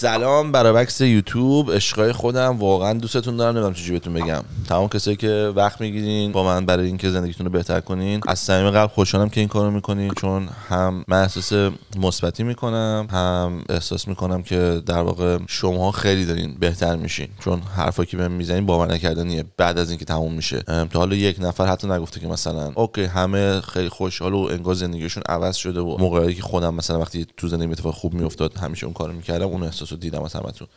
سلام برابکس یوتیوب عشقای خودم واقعا دوستتون دارم نمیدونم چجوری بهتون بگم تمام کسایی که وقت میگیرین با من برای اینکه زندگیتون رو بهتر کنین از صمیم قلب خوشحالم که این کارو میکنین چون هم من احساس مثبتی میکنم هم احساس میکنم که در واقع شما خیلی دارین بهتر میشین چون حرفا که بهم میزنین باور نکردنیه بعد از اینکه تموم میشه تا حالا یک نفر حتی نگفته که مثلا اوکی همه خیلی خوشحال و انگار زندگیشون عوض شده و موقعی که خودم مثلا وقتی تو زندگی اتفاق خوب میافتاد همیشه اون کارو میکردم اون احساس رو دیدم از همتون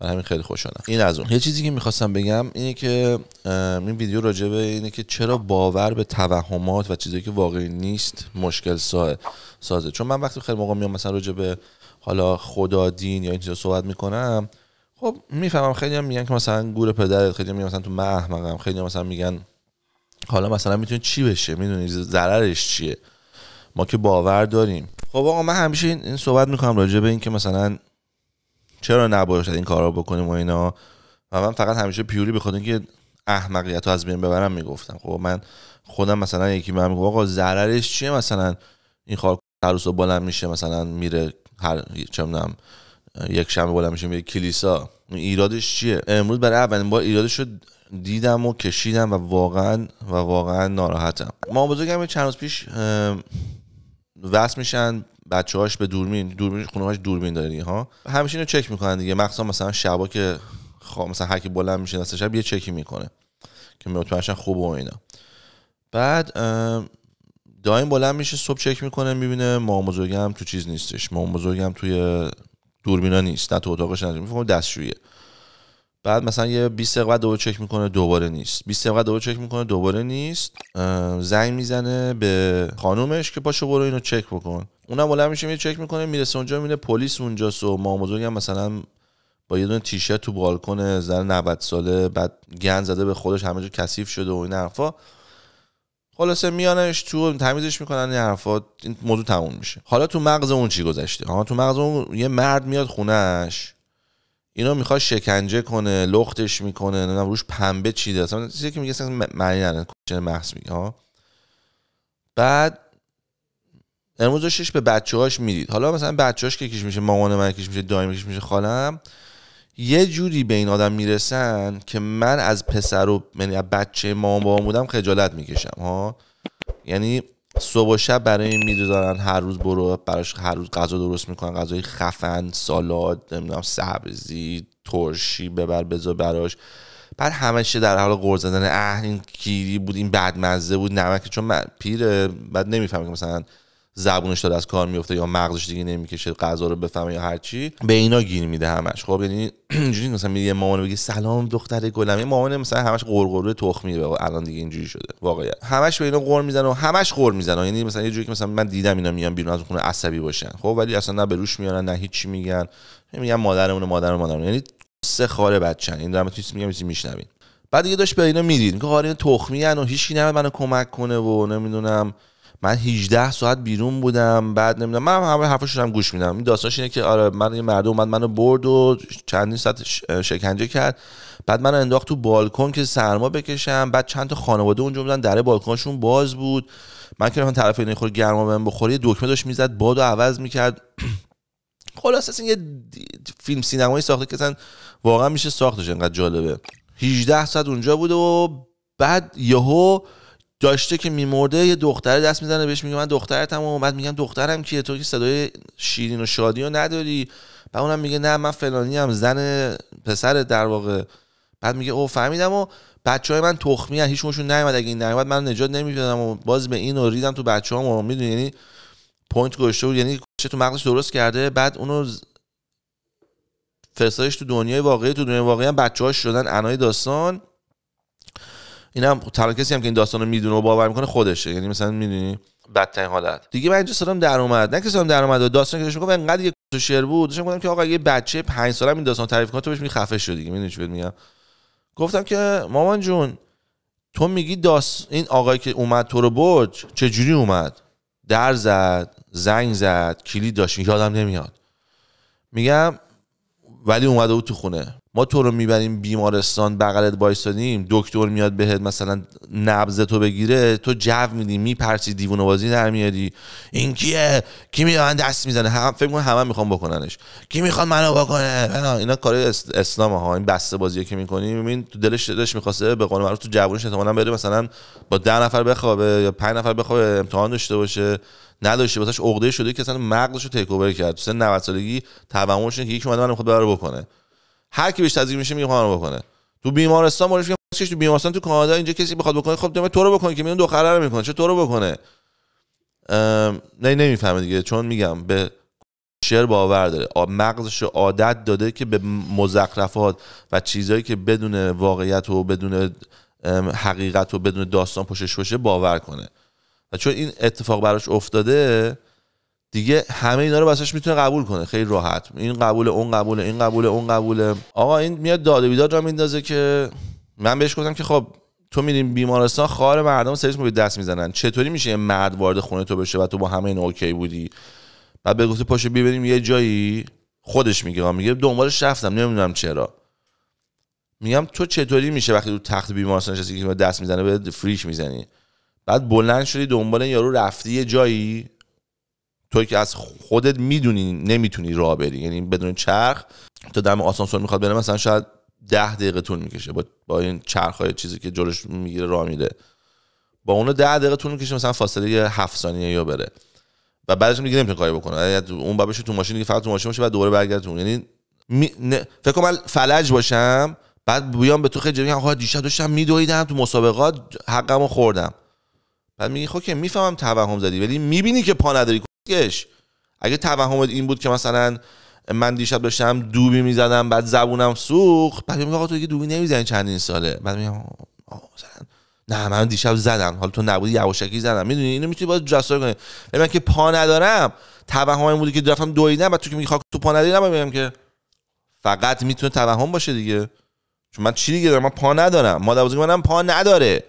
من همین خیلی خوشحالم این از اون یه چیزی که میخواستم بگم اینه که این ویدیو راجبه اینه که چرا باور به توهمات و چیزایی که واقعی نیست مشکل سازه چون من وقتی خیلی موقع میام مثلا به حالا خدا دین یا این چیزا صحبت میکنم خب میفهمم خیلی هم میگن که مثلا گور پدرت خیلی هم میگن مثلا تو من احمقم خیلی هم مثلا میگن حالا مثلا میتونی چی بشه میدونی ضررش چیه ما که باور داریم خب آقا من همیشه این, این صحبت میکنم راجع به این که مثلا چرا نباید این کارا بکنیم و اینا و من فقط همیشه پیوری به که اینکه احمقیت رو از بین ببرم میگفتم خب من خودم مثلا یکی من میگم آقا ضررش چیه مثلا این خار و بلند میشه مثلا میره هر چه یک شنبه بلند میشه میره کلیسا ایرادش چیه امروز برای اولین بار ایرادش رو دیدم و کشیدم و واقعا و واقعا ناراحتم ما بزرگم چند روز پیش وصل میشن هاش به دوربین دوربین هاش دوربین داره ها همیشه اینو چک میکنن دیگه مخصوصا مثلا شبا که خ... مثلا هر کی بلند میشه دست شب یه چکی میکنه که مطمئنشن خوب و اینا بعد دایم بلند میشه صبح چک میکنه میبینه مام بزرگم تو چیز نیستش مام بزرگم توی دوربینا نیست نه تو اتاقش نه میفهمه دستشویه بعد مثلا یه 20 دقیقه بعد دوباره چک میکنه دوباره نیست 20 دقیقه دوباره چک میکنه دوباره نیست زنگ میزنه به خانومش که پاشو برو اینو چک بکن اونم ولع میشه میره چک میکنه میرسه اونجا میره پلیس اونجاست ما مامزوگ هم مثلا با یه دونه تیشه تو بالکن زن 90 ساله بعد گن زده به خودش همه جا کثیف شده و این حرفا خلاصه میانش تو تمیزش میکنن این حرفا این موضوع تموم میشه حالا تو مغز اون چی گذشته ها تو مغز اون یه مرد میاد خونش اینا میخواد شکنجه کنه لختش میکنه نمیدونم روش پنبه چیده اصلا چیزی که میگه اصلا معنی نداره کوچه محض میگه ها بعد امروز داشتش به بچه هاش میدید حالا مثلا بچه هاش که کش میشه مامان من کش میشه دایم کش میشه خالم یه جوری به این آدم میرسن که من از پسر و یعنی بچه مامان بودم خجالت میکشم ها یعنی صبح و شب برای این دارن هر روز برو براش هر روز غذا درست میکنن غذای خفن سالاد نمیدونم سبزی ترشی ببر بذار براش بعد همه در حال قرض زدن اه این کیری بود این بدمزه بود نمک چون من پیره بعد نمیفهمم که مثلا زبونش داره از کار میفته یا مغزش دیگه نمیکشه غذا رو بفهمه یا هر چی به اینا گیر میده همش خب یعنی اینجوری مثلا میگه مامان بگی سلام دختر گلم مامان مثلا همش قرقره تخمی و الان دیگه اینجوری شده واقعا همش به اینا قر میزنه و همش قر میزنه یعنی مثلا یه جوری که مثلا من دیدم اینا میان بیرون از خونه عصبی باشن خب ولی اصلا نه به روش میان نه هیچی میگن میگن مادرمون مادر مادرمون یعنی سه خاره بچن این دارم میگم چیزی میشنوین بعد دیگه داشت به اینا میدید میگه آره تخمی و هیچکی نمه منو کمک کنه و نمیدونم من 18 ساعت بیرون بودم بعد نمیدونم من همه حرفاش هم گوش میدم این داستانش اینه که آره من یه مردم اومد منو برد و چندین ساعت شکنجه کرد بعد من انداخت تو بالکن که سرما بکشم بعد چند تا خانواده اونجا بودن در بالکنشون باز بود من که من طرف این خور گرما بهم بخوره دکمه داشت میزد و عوض میکرد خلاص این یه فیلم سینمایی ساخته که اصلا واقعا میشه ساختش انقدر جالبه 18 ساعت اونجا بوده و بعد یهو داشته که میمرده یه دختر دست میزنه بهش میگه من دخترتم و بعد میگم دخترم کیه تو که صدای شیرین و شادی رو نداری و اونم میگه نه من فلانی هم زن پسر در واقع بعد میگه او فهمیدم و بچه های من تخمی هم هیچ موشون نمید اگه این نمید من نجات نمیدادم و باز به این ریدم تو بچه ها و میدونی یعنی پوینت گوشته بود یعنی چه تو مغزش درست کرده بعد اونو فرستادش تو دنیای واقعی تو دنیای واقعی هم بچه هاش شدن انای داستان هم تنها کسی هم که این داستان رو میدونه و باور میکنه خودشه یعنی مثلا میدونی بدترین حالت دیگه من اینجا سرم در اومد نه که سرم در اومد داستان که داشت گفت انقدر یه شعر بود داشتم گفتم که آقا یه بچه پنج ساله این داستان تعریف کنه تو بهش میخفه شد دیگه میدونی چی میگم گفتم که مامان جون تو میگی داست این آقایی که اومد تو رو برد چه جوری اومد در زد زنگ زد کلید داشت یادم نمیاد میگم ولی اومده بود تو خونه ما تو رو میبریم بیمارستان بغلت وایسادیم دکتر میاد بهت مثلا نبض تو بگیره تو جو میدی میپرسی دیوونه بازی در میاری این کیه کی میاد دست میزنه هم فکر کنم همه میخوام بکننش کی میخواد منو بکنه اینا کار اسلام ها این بسته بازیه که میکنیم. تو دلش دلش میخواسته به قول معروف تو جوونش احتمالاً بره مثلا با ده نفر بخوابه یا پنج نفر بخوابه امتحان داشته باشه نداشته واسش عقده شده که مثلا مغزش رو کرد تو سن 90 سالگی توهمش که یکی اومده منو بخواد بکنه هر کی بهش تزریق میشه میگه بکنه تو بیمارستان مریض میگه تو بیمارستان تو کانادا اینجا کسی بخواد بکنه خب تو رو بکنه که میون دو رو میکنه چه تو رو بکنه نه نمیفهمه دیگه چون میگم به شعر باور داره مغزش عادت داده که به مزخرفات و چیزهایی که بدون واقعیت و بدون حقیقت و بدون داستان پشش باشه باور کنه و چون این اتفاق براش افتاده دیگه همه اینا رو واسش میتونه قبول کنه خیلی راحت این قبول اون قبول این قبول اون قبوله آقا این میاد داده و بیداد را میندازه که من بهش گفتم که خب تو میریم بیمارستان خار مردم سرویس مو دست میزنن چطوری میشه مرد وارد خونه تو بشه و تو با همه این اوکی بودی بعد به گفته پاشو ببینیم یه جایی خودش میگه میگه دنبالش رفتم نمیدونم چرا میگم تو چطوری میشه وقتی تو تخت بیمارستان نشستی که دست میزنه به فریش میزنی بعد بلند شدی دنبال یارو رفتی یه جایی توی که از خودت میدونی نمیتونی راه بری یعنی بدون چرخ تا دم آسانسور میخواد بره مثلا شاید ده دقیقه طول میکشه با, با این های چیزی که جلوش میگیره راه میده. با اون ده دقیقه طول میکشه مثلا فاصله هفت ثانیه یا بره و بعدش میگه نمیتونه کاری بکنه یعنی اون بابش تو ماشین دیگه فقط تو ماشین باشه بعد دوباره برگرده یعنی می... فکر کنم فلج باشم بعد بیام به تو خجری میگم آقا دیشب داشتم میدویدم تو مسابقات حقمو خوردم بعد میگی خب که میفهمم توهم زدی ولی میبینی که پا نداری گش اگه توهمت این بود که مثلا من دیشب داشتم دوبی میزدم بعد زبونم سوخت بعد میگه آقا تو دیگه دوبی نمیزنی چندین ساله بعد میگم نه من دیشب زدم حالا تو نبودی یواشکی زدم میدونی اینو میتونی باز جسار کنی من که پا ندارم توهم این بوده که رفتم دویدم بعد تو که میگی خاک تو پا نداری میگم که فقط میتونه توهم باشه دیگه چون من چی دیگه دارم من پا ندارم مادر بزرگ منم پا نداره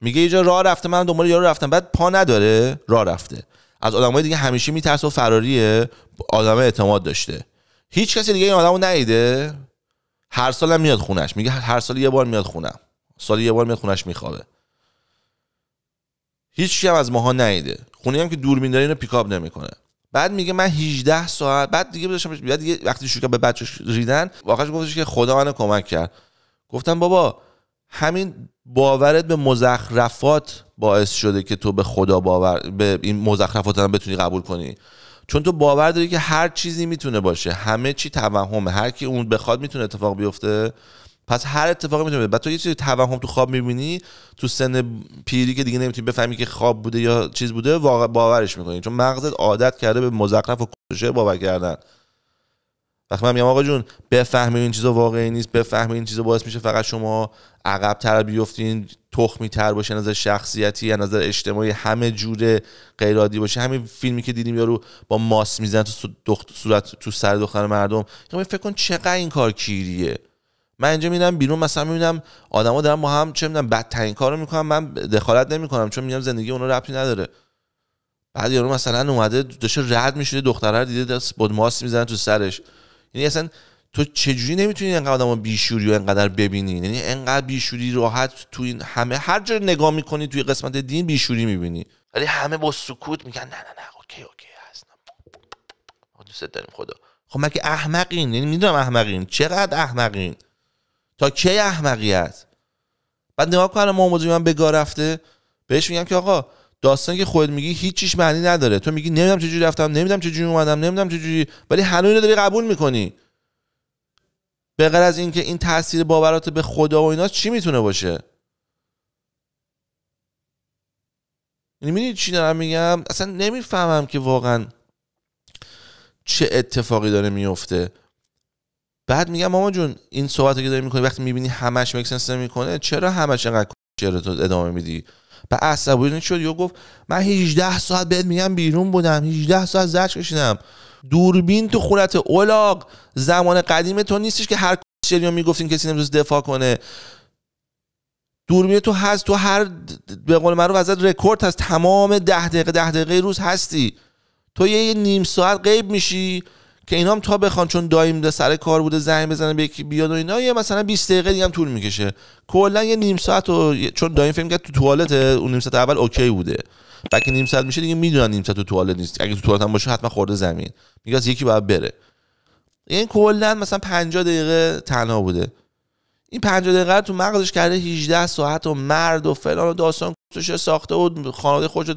میگه اینجا راه رفته من دنبال یارو رفتم بعد پا نداره راه رفته از آدمای دیگه همیشه میترسه و فراریه آدم اعتماد داشته هیچ کسی دیگه این آدمو نیده هر سالم میاد خونش میگه هر سال یه بار میاد خونم سالی یه بار میاد خونش میخوابه هیچ هم از ماها نیده خونه هم که دور میداره اینو پیکاپ نمیکنه بعد میگه من 18 ساعت بعد دیگه بذاشم بعد دیگه وقتی شوکه به بچش ریدن واقعا گفتش که خدا منو کمک کرد گفتم بابا همین باورت به مزخرفات باعث شده که تو به خدا باور به این مزخرفات هم بتونی قبول کنی چون تو باور داری که هر چیزی میتونه باشه همه چی توهمه هر کی اون بخواد میتونه اتفاق بیفته پس هر اتفاقی میتونه بعد تو یه چیزی توهم تو خواب میبینی تو سن پیری که دیگه نمیتونی بفهمی که خواب بوده یا چیز بوده واقع باورش میکنی چون مغزت عادت کرده به مزخرف و کشه باور کردن وقتی من میگم آقا جون بفهمین این چیزا واقعی نیست بفهمین این چیزا باعث میشه فقط شما عقب تر بیفتین تخمی تر باشه نظر شخصیتی یا نظر اجتماعی همه جوره غیرادی باشه همین فیلمی که دیدیم یارو با ماس میزن تو صورت تو سر دختر مردم یعنی میگم فکر کن چقدر این کار کیریه من اینجا میدم بیرون مثلا میبینم آدما دارن با هم چه میدونم بدترین کارو میکنم من دخالت نمیکنم چون میگم زندگی اونا ربطی نداره بعد یارو مثلا اومده داشته رد میشه دختره دیده دست با ماس میزنه تو سرش یعنی اصلا تو چجوری نمیتونی اینقدر آدم بیشوری و انقدر ببینی یعنی انقدر بیشوری راحت تو این همه هر جا نگاه میکنی توی قسمت دین بیشوری میبینی ولی همه با سکوت میگن نه نه نه اوکی اوکی هستم دوست داریم خدا خب مگه احمقین یعنی میدونم احمقین چقدر احمقین تا کی احمقیت بعد نگاه کنم ما من به رفته بهش میگم که آقا داستان که خود میگی هیچیش معنی نداره تو میگی نمیدونم چجوری رفتم نمیدونم چجوری اومدم نمیدونم چجوری ولی هنوز اینو داری قبول میکنی به غیر از اینکه این تاثیر باورات به خدا و اینا چی میتونه باشه یعنی میدونی چی دارم میگم اصلا نمیفهمم که واقعا چه اتفاقی داره میفته بعد میگم ماما جون این صحبت رو که داری میکنی وقتی میبینی همش مکسنس نمیکنه چرا همش انقدر چرا تو ادامه میدی و عصبانی شد یو گفت من 18 ساعت بهت میگم بیرون بودم 18 ساعت زرش کشیدم دوربین تو خورت اولاق زمان قدیم تو نیستش که هر کسی میگفتین کسی نمیتونست دفاع کنه دوربین تو هست تو هر به قول رو ازت رکورد هست تمام 10 دقیقه ده دقیقه روز هستی تو یه نیم ساعت غیب میشی که اینا هم تا بخوان چون دایم سر کار بوده زنگ بزنه به یکی بیاد و اینا یه مثلا 20 دقیقه دیگه هم طول میکشه کلا یه نیم ساعت و چون دایم فکر کرد تو توالت اون نیم ساعت اول اوکی بوده بعد که نیم ساعت میشه دیگه میدونن نیم ساعت تو توالت نیست اگه تو توالت هم باشه حتما خورده زمین میگه از یکی باید بره این یعنی کلا مثلا 50 دقیقه تنها بوده این 50 دقیقه تو مغزش کرده 18 ساعت و مرد و فلان و داستان ساخته و خانواده خودش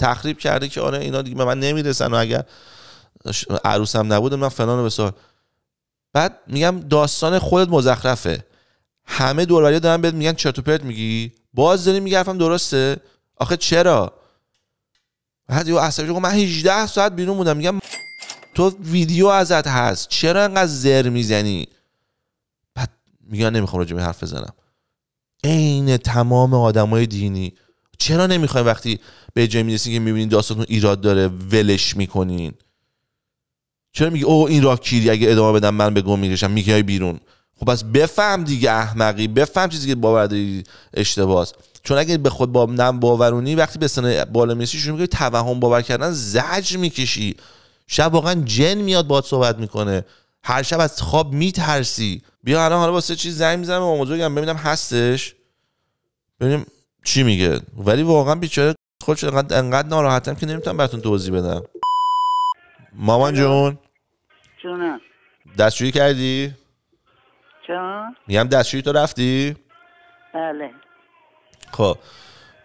تخریب کرده که آره اینا دیگه به من نمیرسن و اگر عروسم نبودم من فلان بسار بعد میگم داستان خودت مزخرفه همه دوروری دارن بهت میگن چرت و پرت میگی باز داری میگرفم درسته آخه چرا بعد یه عصبی خب من 18 ساعت بیرون بودم میگم تو ویدیو ازت هست چرا انقدر زر میزنی بعد میگن نمیخوام راجع به حرف بزنم عین تمام آدمای دینی چرا نمیخوای وقتی به جای میرسین که میبینین داستانتون ایراد داره ولش میکنین چرا میگه او این راه اگه ادامه بدم من به گم میگه های بیرون خب بس بفهم دیگه احمقی بفهم چیزی که باور داری اشتباس چون اگه به خود با نم باورونی وقتی به سن بالا میرسی شروع میگه توهم باور کردن زج میکشی شب واقعا جن میاد باد صحبت میکنه هر شب از خواب میترسی بیا الان حالا سه چیز زنگ میزنم به هم ببینم هستش ببینیم چی میگه ولی واقعا بیچاره خودش انقدر انقدر ناراحتم که نمیتونم براتون توضیح بدم مامان جون جونم دستشویی کردی؟ چون؟ میگم دستشویی تو رفتی؟ بله خب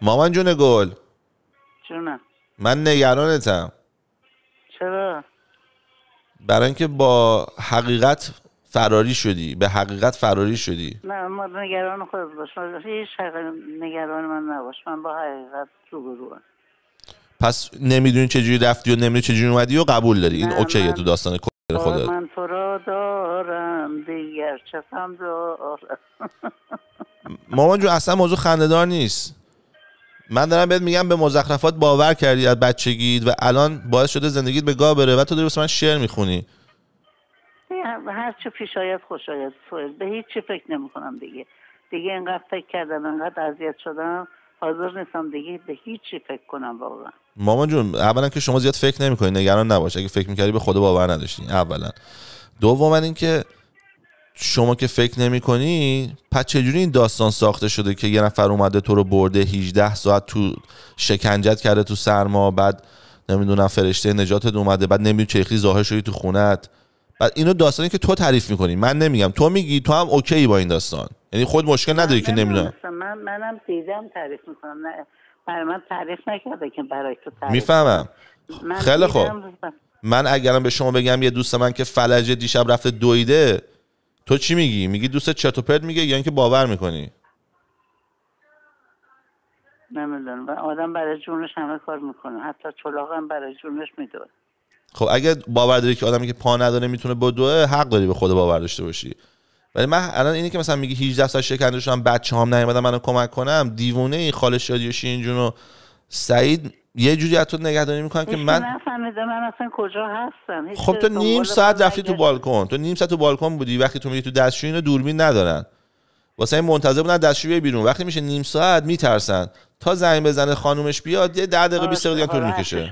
مامان جون گل جونم من نگرانتم چرا؟ برای اینکه با حقیقت فراری شدی به حقیقت فراری شدی نه ما نگران خود باش هیچ نگران من نباش من با حقیقت گروه پس نمیدونی چجوری رفتی و نمیدونی چجوری اومدی و قبول داری این اوکیه تو داستان خدا من تو را دارم دیگر چسم دارم مامان جو اصلا موضوع خنددار نیست من دارم بهت میگم به مزخرفات باور کردی از بچگیت و الان باعث شده زندگیت به گاه بره و تو داری من شعر میخونی هر چه پیش آید خوش به هیچ چی فکر نمیکنم دیگه دیگه اینقدر فکر کردم انقدر اذیت شدم حاضر نیستم دیگه به هیچی فکر کنم واقعا مامان جون اولا که شما زیاد فکر کنی. نگران نباش اگه فکر میکردی به خدا باور نداشتی اولا دوما اینکه شما که فکر نمی کنی پس چجوری این داستان ساخته شده که یه نفر اومده تو رو برده 18 ساعت تو شکنجت کرده تو سرما بعد نمیدونم فرشته نجاتت اومده بعد نمیدونی چخلی ظاهر شدی تو خونت و اینو داستانی که تو تعریف میکنی من نمیگم تو میگی تو هم اوکی با این داستان یعنی خود مشکل نداری که نمیدونم من منم هم تعریف میکنم برای من تعریف نکرده که برای تو تعریف میفهمم خیلی خوب من اگرم به شما بگم یه دوست من که فلج دیشب رفته دویده تو چی میگی میگی دوست چرت و پرت میگه یا اینکه باور میکنی نمیدونم آدم برای جونش همه کار میکنه حتی چلاغ هم برای جونش میدونه خب اگه باور داری که آدمی که پا نداره میتونه بدوه حق داری به خود باور داشته باشی ولی من الان اینی که مثلا میگی 18 سال شکنجه شدم بچه‌هام نیومدن منو کمک کنم دیوونه این خالص شادی و شینجون و سعید یه جوری از تو نگهداری میکنن که من من اصلا کجا هستم خب تو نیم ساعت رفتی تو بالکن تو نیم ساعت تو بالکن بودی وقتی تو میگی تو دستشویی اینو دوربین ندارن واسه این منتظر بودن دستشویی بیرون وقتی میشه نیم ساعت میترسن تا زنگ بزنه خانومش بیاد یه 10 دقیقه 20 دقیقه طول میکشه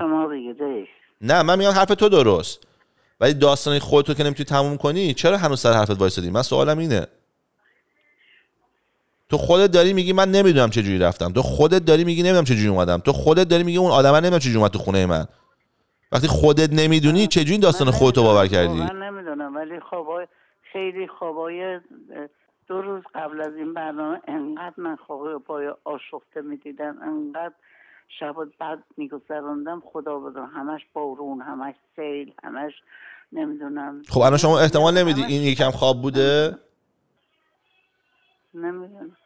نه من میگم حرف تو درست ولی داستان خودتو که نمیتونی تموم کنی چرا هنوز سر حرفت وایسادی من سوالم اینه تو خودت داری میگی من نمیدونم چه جوری رفتم تو خودت داری میگی نمیدونم چه جوری اومدم تو خودت داری میگی اون آدم نمیدونم چه جوری اومد تو خونه من وقتی خودت نمیدونی چه جوری داستان خودتو باور کردی خب، من نمیدونم ولی خوابای خب، خیلی خوابای خب، دو روز قبل از این برنامه انقدر من خوابای پای آشفته میدیدم انقدر شب بعد میگذراندم خدا بدون همش بارون همش سیل همش نمیدونم خب الان شما احتمال نمیدی این یکم خواب بوده نمیدونم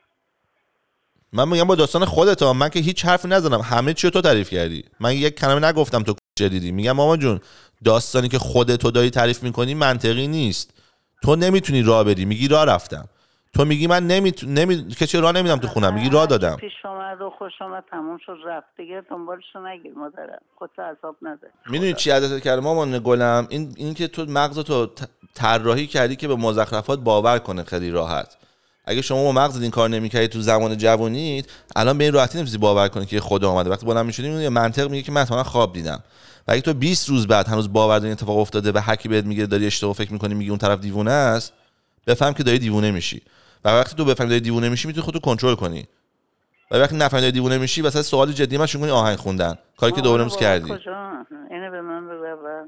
من میگم با داستان خودت من که هیچ حرفی نزنم همه چی تو تعریف کردی من یک کلمه نگفتم تو دیدی میگم ماما جون داستانی که خودتو داری تعریف میکنی منطقی نیست تو نمیتونی راه بری میگی راه رفتم تو میگی من نمیتونم نمی... کسی را نمیدم تو خونم میگی را دادم پیش اومد خوش اومد تموم شد رفت دیگه دنبالش نگیر مادر خودت عذاب نده میدونی چی عادت کرد مامان گلم این اینکه تو مغز تو طراحی کردی که به مزخرفات باور کنه خیلی راحت اگه شما با مغز این کار نمیکردی تو زمان جوانیت الان به این راحتی نمیزی باور کنی که خدا اومده وقتی بلند میشدی میگه منطق میگه که من مثلا خواب دیدم و اگه تو 20 روز بعد هنوز باور این اتفاق افتاده و هکی بهت میگه داری اشتباه فکر میکنی میگی اون طرف دیوونه است بفهم که داری دیوونه میشی و وقتی تو بفهمی داری دیوونه میشی میتونی خودتو کنترل کنی و وقتی نفهمی داری دیوونه میشی واسه سوال جدی من کنی آهنگ خوندن کاری که دوباره کردی اینو به من بگو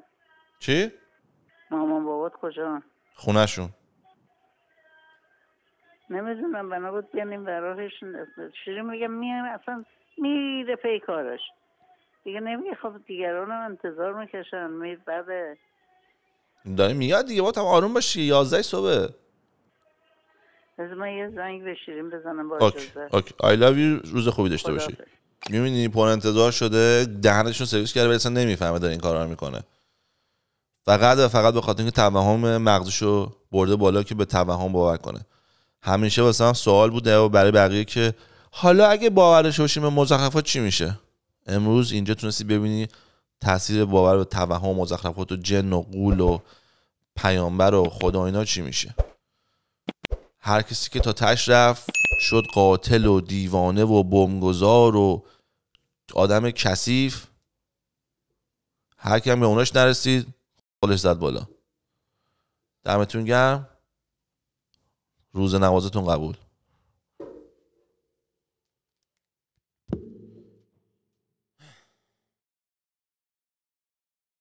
چی مامان بابات کجا خونهشون نمیدونم بنا بود بیانیم براهش شیری میگم میام اصلا میره پی کارش دیگه نمیگه خب دیگران انتظار میکشن می بعد داری میاد دیگه با هم آروم باشی یازده صبح از یه زنگ بشیریم بزنم با اوکی آی لوف روز خوبی داشته باشی میبینی پر انتظار شده دهنشون سرویس کرده ولی اصلا نمیفهمه داره این کارا رو میکنه فقط و فقط به خاطر اینکه توهم مغزشو برده بالا که به توهم باور کنه همیشه واسه هم سوال بوده و برای بقیه که حالا اگه باورش باشیم مزخرفات چی میشه امروز اینجا تونستی ببینی تاثیر باور به توهم و مزخرفات و جن و قول و پیامبر و خدا اینا چی میشه هر کسی که تا تش رفت شد قاتل و دیوانه و بمگذار و آدم کثیف هر کیم به اوناش نرسید خودش زد بالا دمتون گرم روز نوازتون قبول